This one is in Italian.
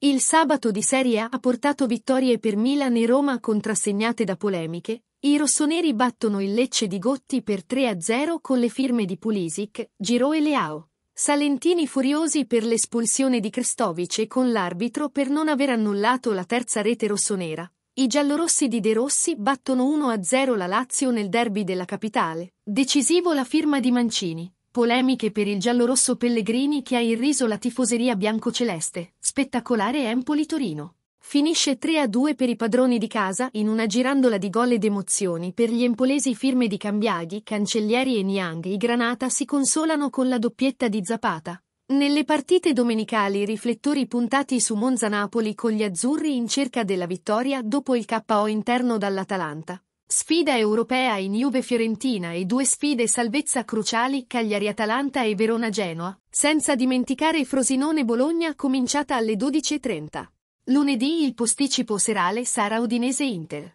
Il sabato di Serie A ha portato vittorie per Milan e Roma contrassegnate da polemiche. I rossoneri battono il Lecce di Gotti per 3-0 con le firme di Pulisic, Giro e Leao. Salentini furiosi per l'espulsione di Crestovic e con l'arbitro per non aver annullato la terza rete rossonera. I giallorossi di De Rossi battono 1-0 la Lazio nel derby della capitale. Decisivo la firma di Mancini. Polemiche per il giallorosso Pellegrini che ha irriso la tifoseria biancoceleste. Spettacolare Empoli-Torino. Finisce 3-2 per i padroni di casa in una girandola di gol ed emozioni per gli empolesi firme di Cambiaghi, Cancellieri e Niang. I Granata si consolano con la doppietta di Zapata. Nelle partite domenicali i riflettori puntati su Monza-Napoli con gli azzurri in cerca della vittoria dopo il KO interno dall'Atalanta. Sfida europea in Juve-Fiorentina e due sfide salvezza cruciali Cagliari-Atalanta e Verona-Genoa, senza dimenticare Frosinone-Bologna cominciata alle 12.30. Lunedì il posticipo serale sarà Udinese-Inter.